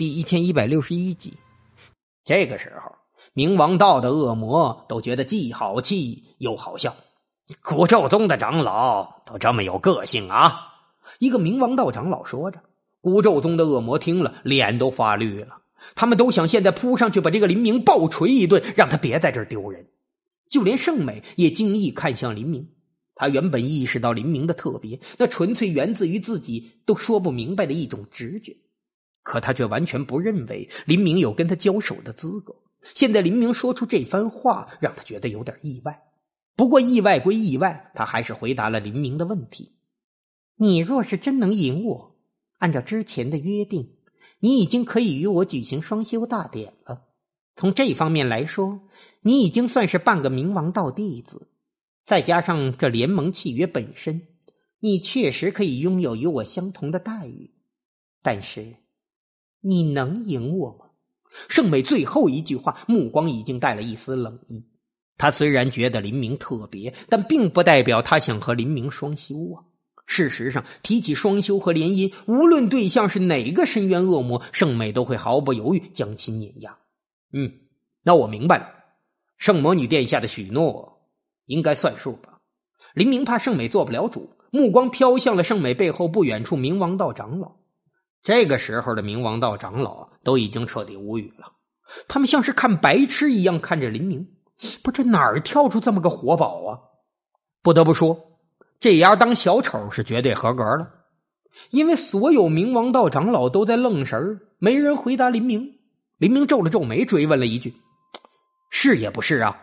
第一千一百六十一集，这个时候，明王道的恶魔都觉得既好气又好笑。古咒宗的长老都这么有个性啊！一个明王道长老说着，孤咒宗的恶魔听了，脸都发绿了。他们都想现在扑上去把这个林明暴捶一顿，让他别在这儿丢人。就连圣美也惊异看向林明，他原本意识到林明的特别，那纯粹源自于自己都说不明白的一种直觉。可他却完全不认为林明有跟他交手的资格。现在林明说出这番话，让他觉得有点意外。不过意外归意外，他还是回答了林明的问题：“你若是真能赢我，按照之前的约定，你已经可以与我举行双修大典了。从这方面来说，你已经算是半个冥王道弟子。再加上这联盟契约本身，你确实可以拥有与我相同的待遇。但是。”你能赢我吗？圣美最后一句话，目光已经带了一丝冷意。她虽然觉得林明特别，但并不代表她想和林明双修啊。事实上，提起双修和联姻，无论对象是哪个深渊恶魔，圣美都会毫不犹豫将其碾压。嗯，那我明白了，圣魔女殿下的许诺应该算数吧？林明怕圣美做不了主，目光飘向了圣美背后不远处冥王道长老。这个时候的冥王道长老都已经彻底无语了，他们像是看白痴一样看着林明，不，这哪儿跳出这么个活宝啊！不得不说，这丫当小丑是绝对合格了，因为所有冥王道长老都在愣神，没人回答林明。林明皱了皱眉，追问了一句：“是也不是啊？”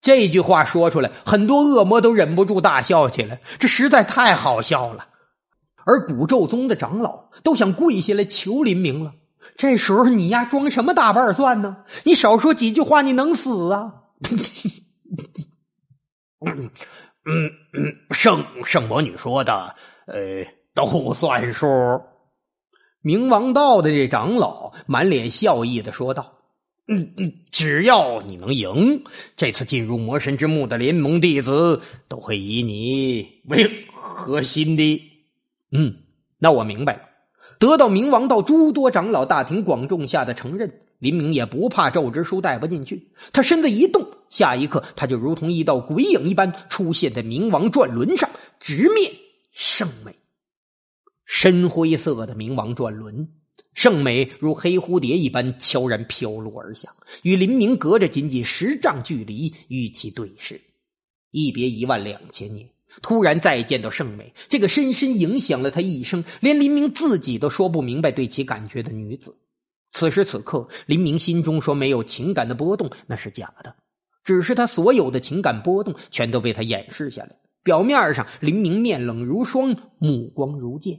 这句话说出来，很多恶魔都忍不住大笑起来，这实在太好笑了。而古咒宗的长老都想跪下来求林明了。这时候你丫装什么大瓣蒜呢？你少说几句话，你能死啊？嗯嗯圣圣魔女说的，呃，都算数。冥王道的这长老满脸笑意的说道：“嗯嗯，只要你能赢，这次进入魔神之墓的联盟弟子，都会以你为核心的。”嗯，那我明白了。得到冥王道诸多长老大庭广众下的承认，林明也不怕咒之书带不进去。他身子一动，下一刻他就如同一道鬼影一般出现在冥王转轮上，直面圣美。深灰色的冥王转轮，圣美如黑蝴蝶一般悄然飘落而下，与林明隔着仅仅十丈距离与其对视。一别一万两千年。突然再见到盛美这个深深影响了他一生，连林明自己都说不明白对其感觉的女子，此时此刻，林明心中说没有情感的波动那是假的，只是他所有的情感波动全都被他掩饰下来。表面上，林明面冷如霜，目光如剑；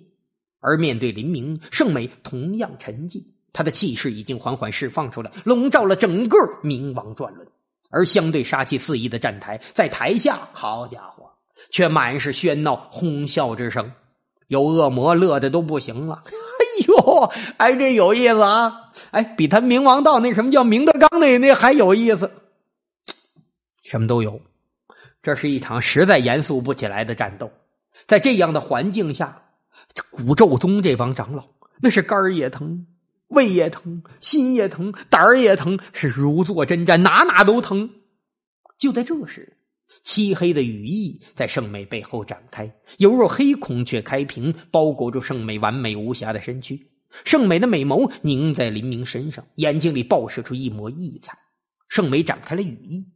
而面对林明，盛美同样沉寂。他的气势已经缓缓释放出来，笼罩了整个冥王转轮。而相对杀气四溢的站台，在台下，好家伙！却满是喧闹哄笑之声，有恶魔乐的都不行了。哎呦，还真有意思啊！哎，比他冥王道那什么叫明德纲那那还有意思，什么都有。这是一场实在严肃不起来的战斗。在这样的环境下，古咒宗这帮长老那是肝也疼，胃也疼，心也疼，胆儿也疼，是如坐针毡，哪哪都疼。就在这时。漆黑的羽翼在圣美背后展开，犹如黑孔雀开屏，包裹住圣美完美无瑕的身躯。圣美的美眸凝在林明身上，眼睛里爆射出一抹异彩。圣美展开了羽翼，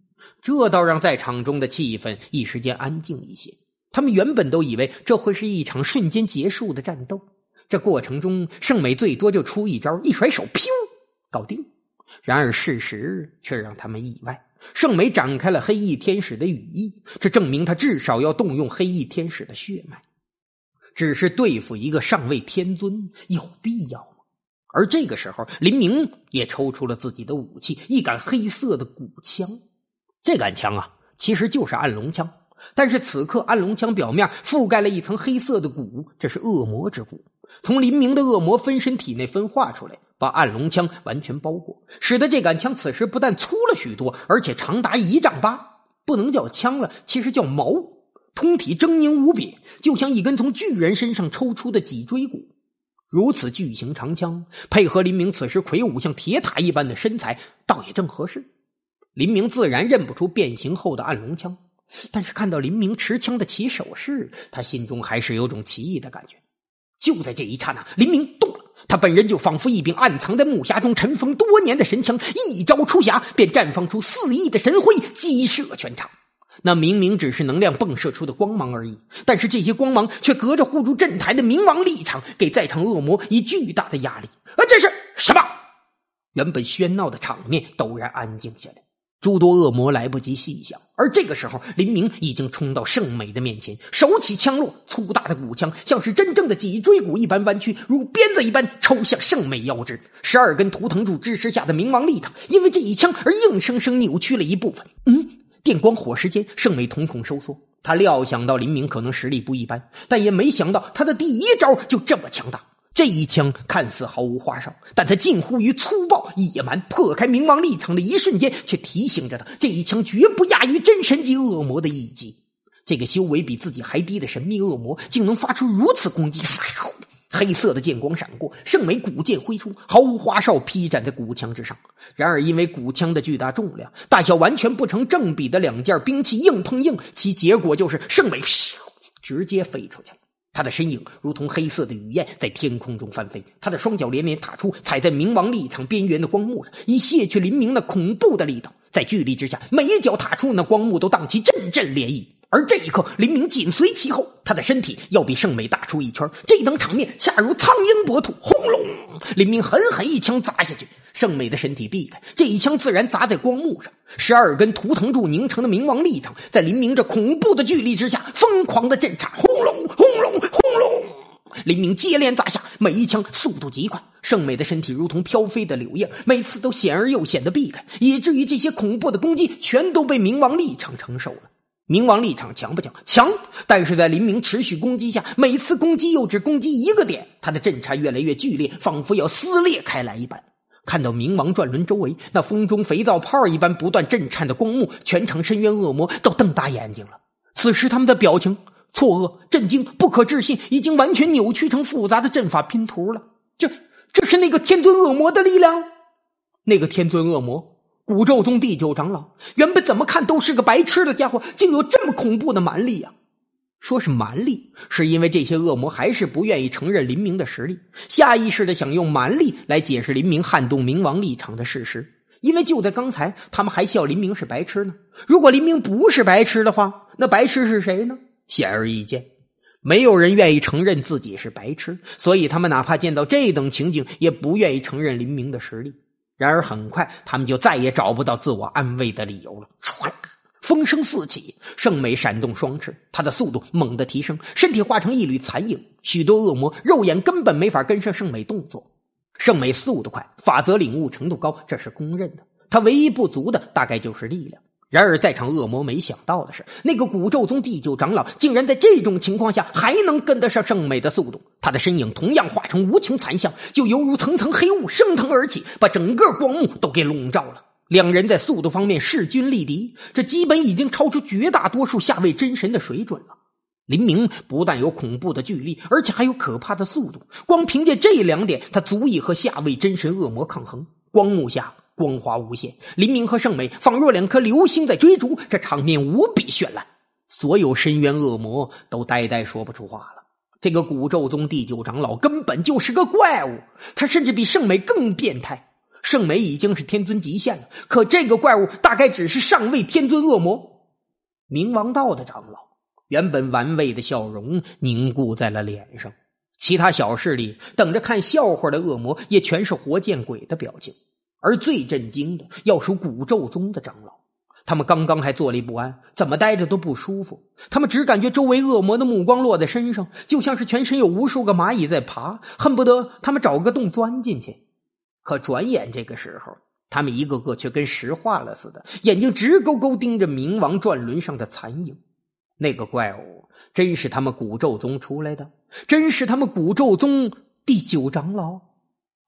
这倒让在场中的气氛一时间安静一些。他们原本都以为这会是一场瞬间结束的战斗，这过程中圣美最多就出一招，一甩手，咻，搞定。然而事实却让他们意外，圣梅展开了黑翼天使的羽翼，这证明他至少要动用黑翼天使的血脉。只是对付一个上位天尊，有必要吗？而这个时候，林明也抽出了自己的武器，一杆黑色的骨枪。这杆枪啊，其实就是暗龙枪，但是此刻暗龙枪表面覆盖了一层黑色的骨，这是恶魔之骨，从林明的恶魔分身体内分化出来。把暗龙枪完全包裹，使得这杆枪此时不但粗了许多，而且长达一丈八，不能叫枪了，其实叫矛，通体狰狞无比，就像一根从巨人身上抽出的脊椎骨。如此巨型长枪，配合林明此时魁梧像铁塔一般的身材，倒也正合适。林明自然认不出变形后的暗龙枪，但是看到林明持枪的起手式，他心中还是有种奇异的感觉。就在这一刹那，林明动。他本人就仿佛一柄暗藏在木匣中尘封多年的神枪，一招出匣便绽放出肆意的神辉，击射全场。那明明只是能量迸射出的光芒而已，但是这些光芒却隔着护住阵台的冥王立场，给在场恶魔以巨大的压力。啊，这是什么？原本喧闹的场面陡然安静下来。诸多恶魔来不及细想，而这个时候，林明已经冲到圣美的面前，手起枪落，粗大的骨枪像是真正的脊椎骨一般弯曲，如鞭子一般抽向圣美腰肢。十二根图腾柱支持下的冥王立场，因为这一枪而硬生生扭曲了一部分。嗯，电光火石间，圣美瞳孔收缩，他料想到林明可能实力不一般，但也没想到他的第一招就这么强大。这一枪看似毫无花哨，但他近乎于粗暴野蛮，破开冥王立场的一瞬间，却提醒着他：这一枪绝不亚于真神级恶魔的一击。这个修为比自己还低的神秘恶魔，竟能发出如此攻击！黑色的剑光闪过，圣美古剑挥出，毫无花哨，劈斩在古枪之上。然而，因为古枪的巨大重量，大小完全不成正比的两件兵器硬碰硬，其结果就是圣美直接飞出去了。他的身影如同黑色的雨燕，在天空中翻飞。他的双脚连连踏出，踩在冥王立场边缘的光幕上，以卸去黎明那恐怖的力道。在巨力之下，每一脚踏出，那光幕都荡起阵阵涟漪。而这一刻，林明紧随其后，他的身体要比圣美大出一圈。这等场面，恰如苍鹰搏兔。轰隆！林明狠狠一枪砸下去，圣美的身体避开这一枪，自然砸在光幕上。十二根图腾柱凝成的冥王立场，在林明这恐怖的距离之下，疯狂的震颤。轰隆！轰隆！轰隆！林明接连砸下，每一枪速度极快。圣美的身体如同飘飞的柳叶，每次都险而又险的避开，以至于这些恐怖的攻击全都被冥王立场承受了。冥王立场强不强？强，但是在林明持续攻击下，每次攻击又只攻击一个点，他的震颤越来越剧烈，仿佛要撕裂开来一般。看到冥王转轮周围那风中肥皂泡一般不断震颤的光幕，全场深渊恶魔都瞪大眼睛了。此时他们的表情错愕、震惊、不可置信，已经完全扭曲成复杂的阵法拼图了。这，这是那个天尊恶魔的力量？那个天尊恶魔？古宙宗第九长老原本怎么看都是个白痴的家伙，竟有这么恐怖的蛮力呀！说是蛮力，是因为这些恶魔还是不愿意承认林明的实力，下意识的想用蛮力来解释林明撼动冥王立场的事实。因为就在刚才，他们还笑林明是白痴呢。如果林明不是白痴的话，那白痴是谁呢？显而易见，没有人愿意承认自己是白痴，所以他们哪怕见到这等情景，也不愿意承认林明的实力。然而很快，他们就再也找不到自我安慰的理由了。唰，风声四起，圣美闪动双翅，她的速度猛地提升，身体化成一缕残影，许多恶魔肉眼根本没法跟上圣美动作。圣美速度快，法则领悟程度高，这是公认的。他唯一不足的，大概就是力量。然而，在场恶魔没想到的是，那个古咒宗第九长老竟然在这种情况下还能跟得上圣美的速度。他的身影同样化成无穷残像，就犹如层层黑雾升腾而起，把整个光幕都给笼罩了。两人在速度方面势均力敌，这基本已经超出绝大多数下位真神的水准了。林明不但有恐怖的巨力，而且还有可怕的速度，光凭借这两点，他足以和下位真神恶魔抗衡。光幕下。光华无限，黎明和圣美仿若两颗流星在追逐，这场面无比绚烂。所有深渊恶魔都呆呆说不出话了。这个古咒宗第九长老根本就是个怪物，他甚至比圣美更变态。圣美已经是天尊极限了，可这个怪物大概只是上位天尊恶魔。冥王道的长老原本玩味的笑容凝固在了脸上，其他小势力等着看笑话的恶魔也全是活见鬼的表情。而最震惊的，要数古咒宗的长老。他们刚刚还坐立不安，怎么待着都不舒服。他们只感觉周围恶魔的目光落在身上，就像是全身有无数个蚂蚁在爬，恨不得他们找个洞钻进去。可转眼这个时候，他们一个个却跟石化了似的，眼睛直勾勾盯着冥王转轮上的残影。那个怪物，真是他们古咒宗出来的，真是他们古咒宗第九长老。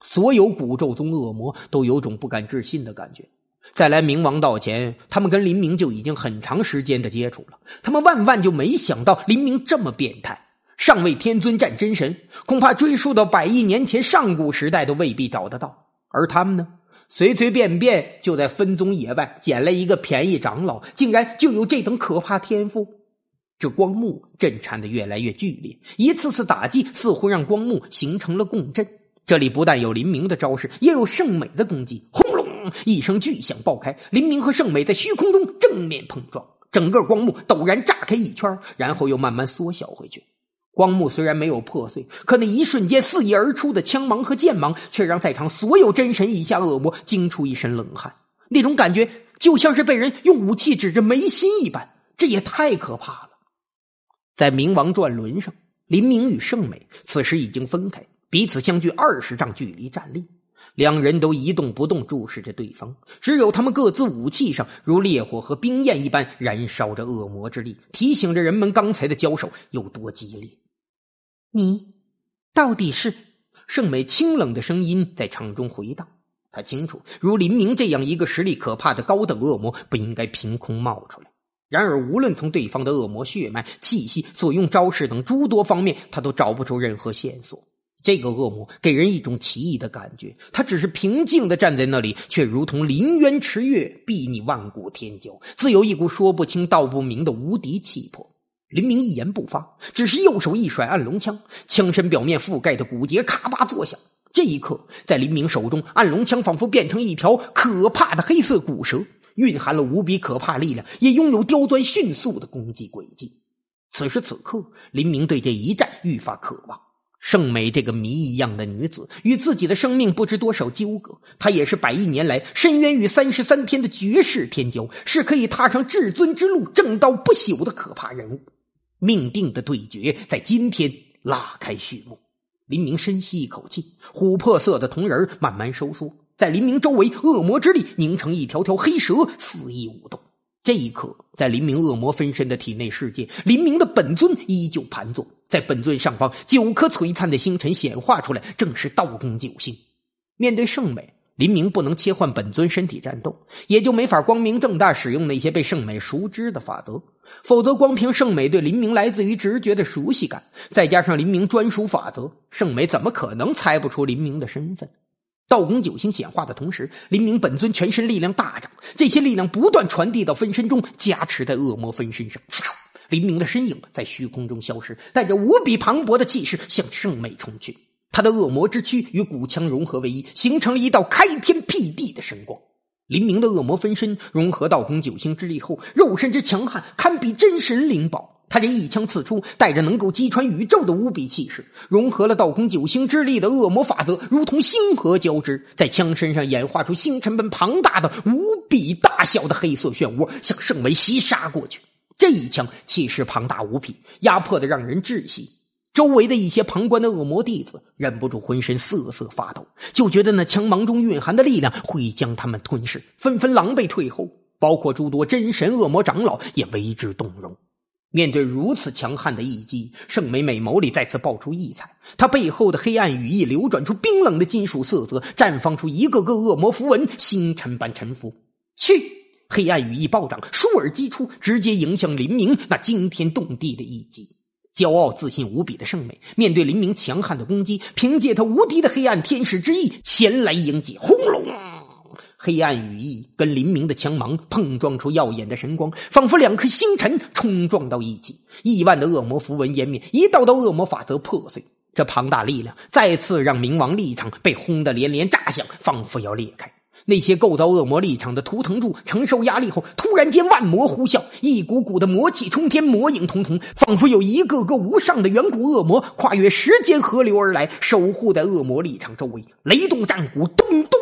所有古咒宗恶魔都有种不敢置信的感觉。在来冥王道前，他们跟林明就已经很长时间的接触了。他们万万就没想到林明这么变态。上位天尊战真神，恐怕追溯到百亿年前上古时代都未必找得到。而他们呢，随随便便就在分宗野外捡了一个便宜长老，竟然就有这等可怕天赋。这光幕震颤的越来越剧烈，一次次打击似乎让光幕形成了共振。这里不但有林明的招式，也有圣美的攻击。轰隆一声巨响爆开，林明和圣美在虚空中正面碰撞，整个光幕陡然炸开一圈，然后又慢慢缩小回去。光幕虽然没有破碎，可那一瞬间肆意而出的枪芒和剑芒，却让在场所有真神以下恶魔惊出一身冷汗。那种感觉就像是被人用武器指着眉心一般，这也太可怕了。在冥王转轮上，林明与圣美此时已经分开。彼此相距二十丈距离站立，两人都一动不动注视着对方。只有他们各自武器上，如烈火和冰焰一般燃烧着恶魔之力，提醒着人们刚才的交手有多激烈。你到底是圣美？清冷的声音在场中回荡。他清楚，如林明这样一个实力可怕的高等恶魔，不应该凭空冒出来。然而，无论从对方的恶魔血脉、气息、所用招式等诸多方面，他都找不出任何线索。这个恶魔给人一种奇异的感觉，他只是平静的站在那里，却如同临渊池月，睥睨万古天骄，自有一股说不清道不明的无敌气魄。林明一言不发，只是右手一甩，暗龙枪枪身表面覆盖的骨节咔吧作响。这一刻，在林明手中，暗龙枪仿佛变成一条可怕的黑色骨蛇，蕴含了无比可怕力量，也拥有刁钻迅速的攻击轨迹。此时此刻，林明对这一战愈发渴望。盛美这个谜一样的女子，与自己的生命不知多少纠葛。她也是百亿年来深渊与三十三天的绝世天骄，是可以踏上至尊之路、正道不朽的可怕人物。命定的对决在今天拉开序幕。林明深吸一口气，琥珀色的瞳仁慢慢收缩，在林明周围，恶魔之力凝成一条条黑蛇，肆意舞动。这一刻，在黎明恶魔分身的体内世界，黎明的本尊依旧盘坐在本尊上方，九颗璀璨的星辰显化出来，正是道宫九星。面对圣美，黎明不能切换本尊身体战斗，也就没法光明正大使用那些被圣美熟知的法则。否则，光凭圣美对黎明来自于直觉的熟悉感，再加上黎明专属法则，圣美怎么可能猜不出黎明的身份？道宫九星显化的同时，黎明本尊全身力量大涨，这些力量不断传递到分身中，加持在恶魔分身上。林 黎明的身影在虚空中消失，带着无比磅礴的气势向圣妹冲去。他的恶魔之躯与骨枪融合为一，形成了一道开天辟地的神光。黎明的恶魔分身融合道宫九星之力后，肉身之强悍堪比真神灵宝。他这一枪刺出，带着能够击穿宇宙的无比气势，融合了道空九星之力的恶魔法则，如同星河交织，在枪身上演化出星辰般庞大的、无比大小的黑色漩涡，向圣维袭杀过去。这一枪气势庞大无比，压迫的让人窒息。周围的一些旁观的恶魔弟子忍不住浑身瑟瑟发抖，就觉得那枪芒中蕴含的力量会将他们吞噬，纷纷狼狈退后。包括诸多真神恶魔长老，也为之动容。面对如此强悍的一击，圣美美眸里再次爆出异彩。她背后的黑暗羽翼流转出冰冷的金属色泽，绽放出一个个恶魔符文，星辰般沉浮。去！黑暗羽翼暴涨，倏尔击出，直接迎向林明那惊天动地的一击。骄傲自信无比的圣美，面对林明强悍的攻击，凭借他无敌的黑暗天使之翼前来迎接。轰隆！黑暗羽翼跟黎明的枪芒碰撞出耀眼的神光，仿佛两颗星辰冲撞到一起。亿万的恶魔符文湮灭，一道道恶魔法则破碎。这庞大力量再次让冥王立场被轰得连连炸响，仿佛要裂开。那些构造恶魔立场的图腾柱承受压力后，突然间万魔呼啸，一股股的魔气冲天，魔影彤彤，仿佛有一个个无上的远古恶魔跨越时间河流而来，守护在恶魔立场周围。雷动战鼓，咚咚。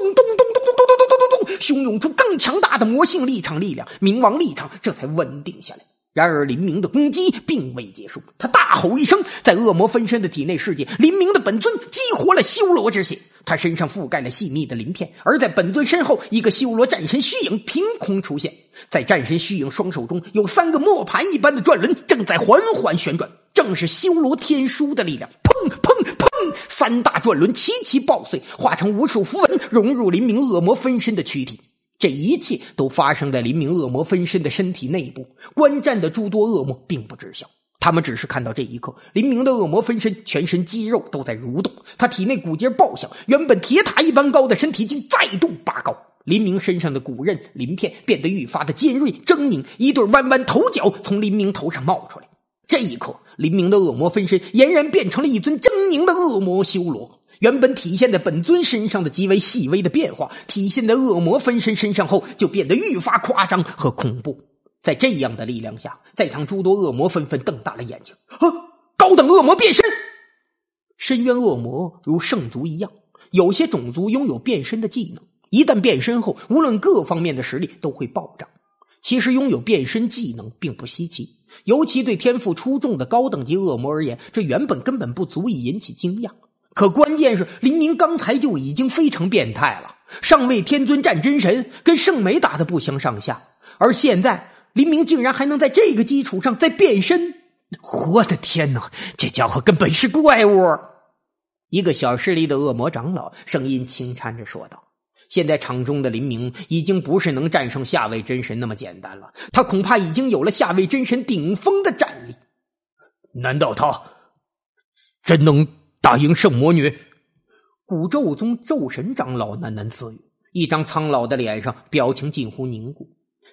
汹涌出更强大的魔性立场力量，冥王立场这才稳定下来。然而，林明的攻击并未结束。他大吼一声，在恶魔分身的体内世界，林明的本尊激活了修罗之血。他身上覆盖了细密的鳞片，而在本尊身后，一个修罗战神虚影凭空出现。在战神虚影双手中，有三个磨盘一般的转轮正在缓缓旋转，正是修罗天书的力量。砰砰砰！三大转轮齐齐爆碎，化成无数符文融入林明恶魔分身的躯体。这一切都发生在林明恶魔分身的身体内部，观战的诸多恶魔并不知晓，他们只是看到这一刻，林明的恶魔分身全身肌肉都在蠕动，他体内骨节爆响，原本铁塔一般高的身体竟再度拔高。林明身上的骨刃鳞片变得愈发的尖锐狰狞，一对弯弯头角从林明头上冒出来。这一刻，林明的恶魔分身俨然变成了一尊狰狞的恶魔修罗。原本体现在本尊身上的极为细微的变化，体现在恶魔分身身上后，就变得愈发夸张和恐怖。在这样的力量下，在场诸多恶魔纷纷瞪大了眼睛。高等恶魔变身，深渊恶魔如圣族一样，有些种族拥有变身的技能。一旦变身后，无论各方面的实力都会暴涨。其实拥有变身技能并不稀奇，尤其对天赋出众的高等级恶魔而言，这原本根本不足以引起惊讶。可关键是，林明刚才就已经非常变态了。上位天尊战真神，跟圣美打的不相上下。而现在，林明竟然还能在这个基础上再变身！我的天哪，这家伙根本是怪物！一个小势力的恶魔长老声音轻颤着说道：“现在场中的林明已经不是能战胜下位真神那么简单了，他恐怕已经有了下位真神顶峰的战力。难道他真能？”大英圣魔女，古咒宗咒神长老喃喃自语，一张苍老的脸上表情近乎凝固。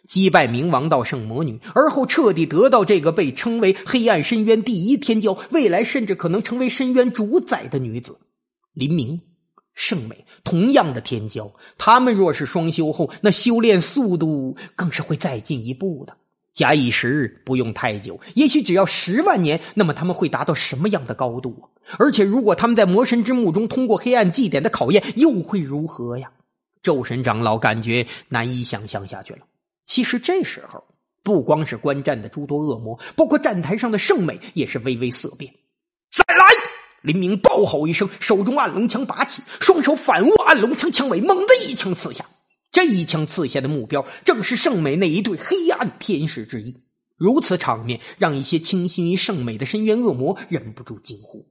击败冥王道圣魔女，而后彻底得到这个被称为黑暗深渊第一天骄，未来甚至可能成为深渊主宰的女子林明圣美，同样的天骄，他们若是双修后，那修炼速度更是会再进一步的。假以时，日，不用太久，也许只要十万年，那么他们会达到什么样的高度啊？而且，如果他们在魔神之墓中通过黑暗祭典的考验，又会如何呀？咒神长老感觉难以想象下去了。其实这时候，不光是观战的诸多恶魔，包括站台上的圣美也是微微色变。再来！林明暴吼一声，手中暗龙枪拔起，双手反握暗龙枪枪尾，猛地一枪刺下。这一枪刺下的目标，正是圣美那一对黑暗天使之一。如此场面，让一些倾心于圣美的深渊恶魔忍不住惊呼。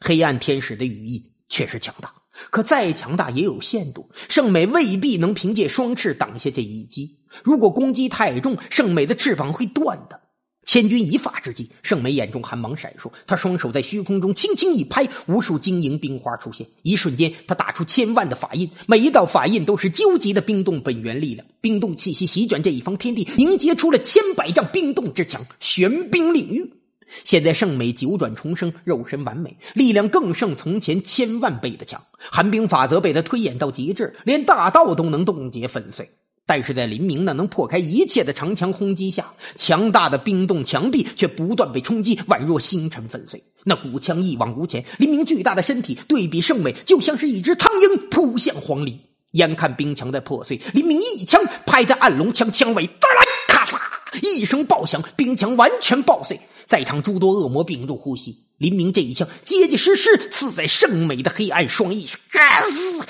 黑暗天使的羽翼确实强大，可再强大也有限度。圣美未必能凭借双翅挡下这一击。如果攻击太重，圣美的翅膀会断的。千钧一发之际，圣美眼中寒芒闪烁，他双手在虚空中轻轻一拍，无数晶莹冰花出现。一瞬间，他打出千万的法印，每一道法印都是究极的冰冻本源力量，冰冻气息席卷这一方天地，凝结出了千百丈冰冻之墙——玄冰领域。现在圣美九转重生，肉身完美，力量更胜从前千万倍的强。寒冰法则被他推演到极致，连大道都能冻结粉碎。但是在林明那能破开一切的长枪轰击下，强大的冰冻墙壁却不断被冲击，宛若星辰粉碎。那古枪一往无前，林明巨大的身体对比圣美，就像是一只苍鹰扑向黄鹂。眼看冰墙在破碎，林明一枪拍在暗龙枪枪尾，再来！一声爆响，冰墙完全爆碎。在场诸多恶魔屏住呼吸。林明这一枪结结实实刺在圣美的黑暗双翼上，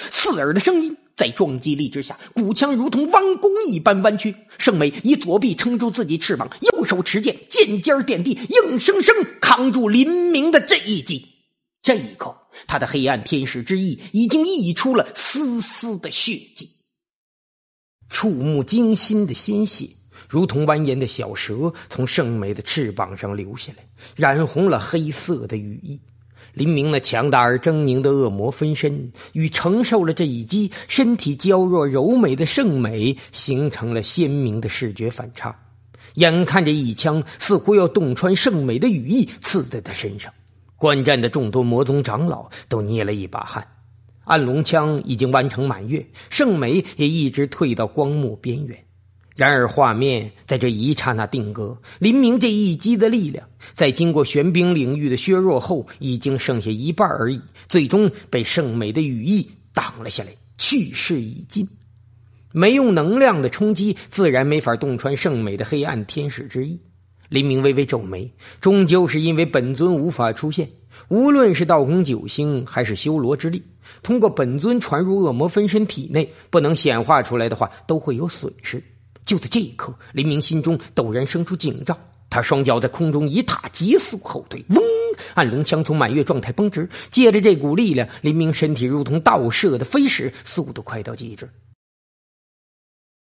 刺耳的声音在撞击力之下，骨枪如同弯弓一般弯曲。圣美以左臂撑住自己翅膀，右手持剑，剑尖点地，硬生生扛住林明的这一击。这一刻，他的黑暗天使之翼已经溢出了丝丝的血迹，触目惊心的鲜血。如同蜿蜒的小蛇，从圣美的翅膀上流下来，染红了黑色的羽翼。林明那强大而狰狞的恶魔分身，与承受了这一击、身体娇弱柔美的圣美，形成了鲜明的视觉反差。眼看着一枪似乎要洞穿圣美的羽翼，刺在他身上。观战的众多魔宗长老都捏了一把汗。暗龙枪已经完成满月，圣美也一直退到光幕边缘。然而，画面在这一刹那定格。林明这一击的力量，在经过玄冰领域的削弱后，已经剩下一半而已。最终被圣美的羽翼挡了下来，去势已尽。没用能量的冲击，自然没法洞穿圣美的黑暗天使之翼。林明微微皱眉，终究是因为本尊无法出现。无论是道宫九星，还是修罗之力，通过本尊传入恶魔分身体内，不能显化出来的话，都会有损失。就在这一刻，林明心中陡然生出警兆，他双脚在空中一踏，急速后退。嗡，暗龙枪从满月状态绷直，借着这股力量，林明身体如同倒射的飞石，速度快到极致。